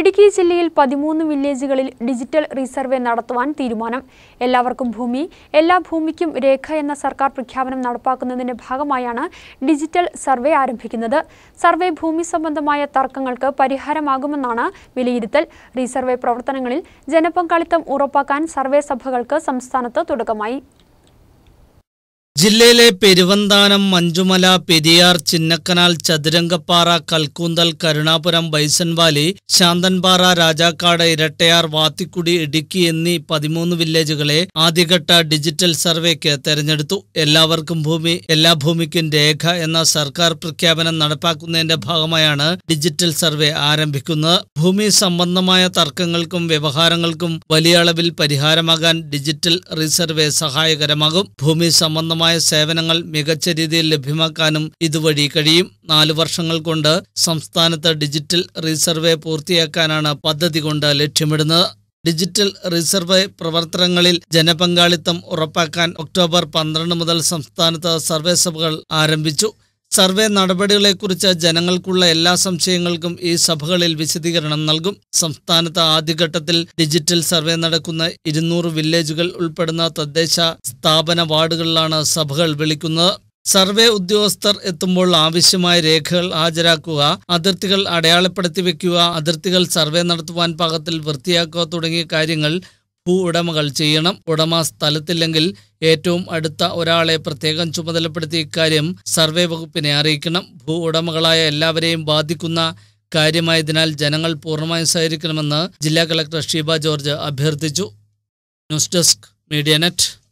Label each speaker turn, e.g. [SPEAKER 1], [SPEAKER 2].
[SPEAKER 1] ഇടുക്കി ജില്ലയിൽ പതിമൂന്ന് വില്ലേജുകളിൽ digital resurvey നടത്തുവാൻ തീരുമാനം എല്ലാവർക്കും ഭൂമി എല്ലാ ഭൂമിക്കും രേഖ എന്ന സർക്കാർ പ്രഖ്യാപനം നടപ്പാക്കുന്നതിന്റെ ഭാഗമായാണ് ഡിജിറ്റൽ സർവേ ആരംഭിക്കുന്നത് സർവേ ഭൂമി സംബന്ധമായ തർക്കങ്ങൾക്ക് പരിഹാരമാകുമെന്നാണ് വിലയിരുത്തൽ റീസർവേ പ്രവർത്തനങ്ങളിൽ ജനപങ്കാളിത്തം ഉറപ്പാക്കാൻ സർവേ സഭകൾക്ക് സംസ്ഥാനത്ത് തുടക്കമായി
[SPEAKER 2] ജില്ലയിലെ പെരുവന്താനം മഞ്ചുമല പെരിയാർ ചിന്നക്കനാൽ ചതുരംഗപ്പാറ കൽക്കൂന്തൽ കരുണാപുരം ബൈസൻവാലി ശാന്തൻപാറ രാജാക്കാട് ഇരട്ടയാർ വാത്തിക്കുടി ഇടുക്കി എന്നീ പതിമൂന്ന് വില്ലേജുകളെ ആദ്യഘട്ട ഡിജിറ്റൽ സർവേക്ക് തെരഞ്ഞെടുത്തു എല്ലാവർക്കും ഭൂമി എല്ലാ ഭൂമിക്കും രേഖ എന്ന സർക്കാർ പ്രഖ്യാപനം നടപ്പാക്കുന്നതിന്റെ ഭാഗമായാണ് ഡിജിറ്റൽ സർവേ ആരംഭിക്കുന്നത് ഭൂമി സംബന്ധമായ തർക്കങ്ങൾക്കും വ്യവഹാരങ്ങൾക്കും വലിയ അളവിൽ പരിഹാരമാകാൻ ഡിജിറ്റൽ റീസർവേ സഹായകരമാകും ഭൂമി സംബന്ധമായ സേവനങ്ങൾ മികച്ച രീതിയിൽ ലഭ്യമാക്കാനും ഇതുവഴി കഴിയും നാല് വർഷങ്ങൾ കൊണ്ട് സംസ്ഥാനത്ത് ഡിജിറ്റൽ റീസർവേ പൂർത്തിയാക്കാനാണ് പദ്ധതി കൊണ്ട് ലക്ഷ്യമിടുന്നത് ഡിജിറ്റൽ റിസർവേ പ്രവർത്തനങ്ങളിൽ ജനപങ്കാളിത്തം ഉറപ്പാക്കാൻ ഒക്ടോബർ പന്ത്രണ്ട് മുതൽ സംസ്ഥാനത്ത് സർവേ സഭകൾ ആരംഭിച്ചു സർവേ നടപടികളെക്കുറിച്ച് ജനങ്ങൾക്കുള്ള എല്ലാ സംശയങ്ങൾക്കും ഈ സഭകളിൽ വിശദീകരണം നൽകും സംസ്ഥാനത്ത് ആദ്യഘട്ടത്തിൽ ഡിജിറ്റൽ സർവേ നടക്കുന്ന ഇരുന്നൂറ് വില്ലേജുകൾ ഉൾപ്പെടുന്ന തദ്ദേശ സ്ഥാപന വാർഡുകളിലാണ് സഭകൾ വിളിക്കുന്നത് സർവേ ഉദ്യോഗസ്ഥർ എത്തുമ്പോൾ ആവശ്യമായ രേഖകൾ ഹാജരാക്കുക അതിർത്തികൾ അടയാളപ്പെടുത്തി വയ്ക്കുക അതിർത്തികൾ സർവേ നടത്തുവാൻ പാകത്തിൽ വൃത്തിയാക്കുക തുടങ്ങിയ കാര്യങ്ങൾ ഭൂ ഉടമകൾ ചെയ്യണം ഉടമ സ്ഥലത്തില്ലെങ്കിൽ ഏറ്റവും അടുത്ത ഒരാളെ പ്രത്യേകം ചുമതലപ്പെടുത്തി ഇക്കാര്യം സർവേ വകുപ്പിനെ അറിയിക്കണം ഭൂ ഉടമകളായ എല്ലാവരെയും ബാധിക്കുന്ന കാര്യമായതിനാൽ ജനങ്ങൾ പൂർണ്ണമായും സഹകരിക്കണമെന്ന് ജില്ലാ കളക്ടർ ഷീബ ജോർജ് അഭ്യർത്ഥിച്ചു ന്യൂസ് ഡെസ്ക് മീഡിയ നെറ്റ്